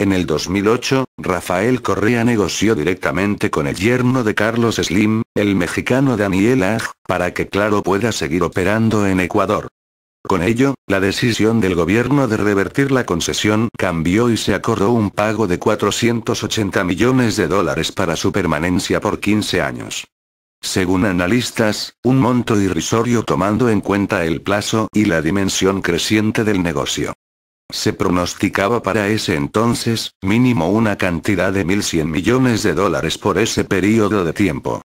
En el 2008, Rafael Correa negoció directamente con el yerno de Carlos Slim, el mexicano Daniel Aj, para que Claro pueda seguir operando en Ecuador. Con ello, la decisión del gobierno de revertir la concesión cambió y se acordó un pago de 480 millones de dólares para su permanencia por 15 años. Según analistas, un monto irrisorio tomando en cuenta el plazo y la dimensión creciente del negocio. Se pronosticaba para ese entonces, mínimo una cantidad de 1.100 millones de dólares por ese periodo de tiempo.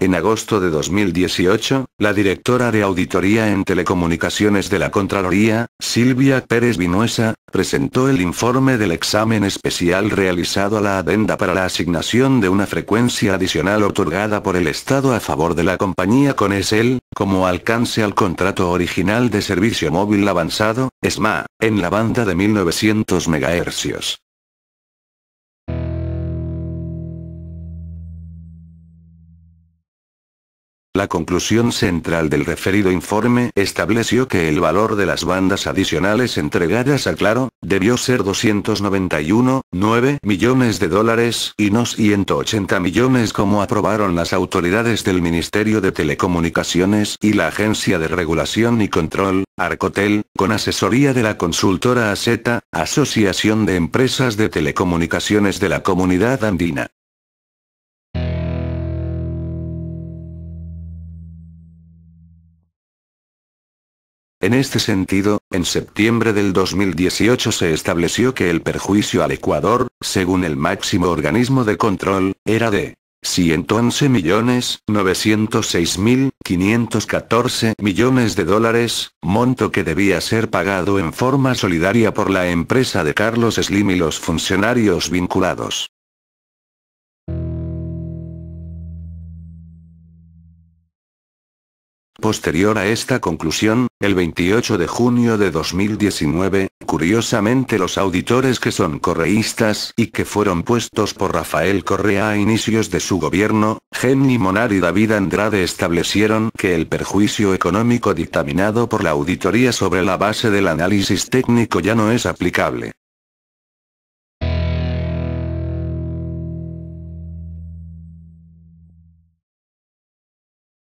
En agosto de 2018, la directora de Auditoría en Telecomunicaciones de la Contraloría, Silvia Pérez Vinuesa, presentó el informe del examen especial realizado a la adenda para la asignación de una frecuencia adicional otorgada por el Estado a favor de la compañía con ESEL, como alcance al contrato original de servicio móvil avanzado, (SMa) en la banda de 1900 MHz. La conclusión central del referido informe estableció que el valor de las bandas adicionales entregadas a Claro, debió ser 291,9 millones de dólares y no 180 millones como aprobaron las autoridades del Ministerio de Telecomunicaciones y la Agencia de Regulación y Control, Arcotel, con asesoría de la consultora AZ, Asociación de Empresas de Telecomunicaciones de la Comunidad Andina. En este sentido, en septiembre del 2018 se estableció que el perjuicio al Ecuador, según el máximo organismo de control, era de 111.906.514 millones de dólares, monto que debía ser pagado en forma solidaria por la empresa de Carlos Slim y los funcionarios vinculados. Posterior a esta conclusión, el 28 de junio de 2019, curiosamente los auditores que son correístas y que fueron puestos por Rafael Correa a inicios de su gobierno, Henry Monar y David Andrade establecieron que el perjuicio económico dictaminado por la auditoría sobre la base del análisis técnico ya no es aplicable.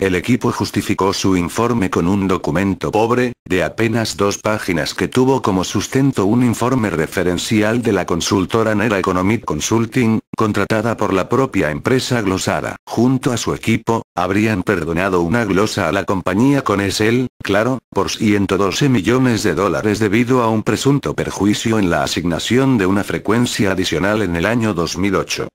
El equipo justificó su informe con un documento pobre, de apenas dos páginas que tuvo como sustento un informe referencial de la consultora Nera Economic Consulting, contratada por la propia empresa glosada. Junto a su equipo, habrían perdonado una glosa a la compañía con Esel, claro, por 112 millones de dólares debido a un presunto perjuicio en la asignación de una frecuencia adicional en el año 2008.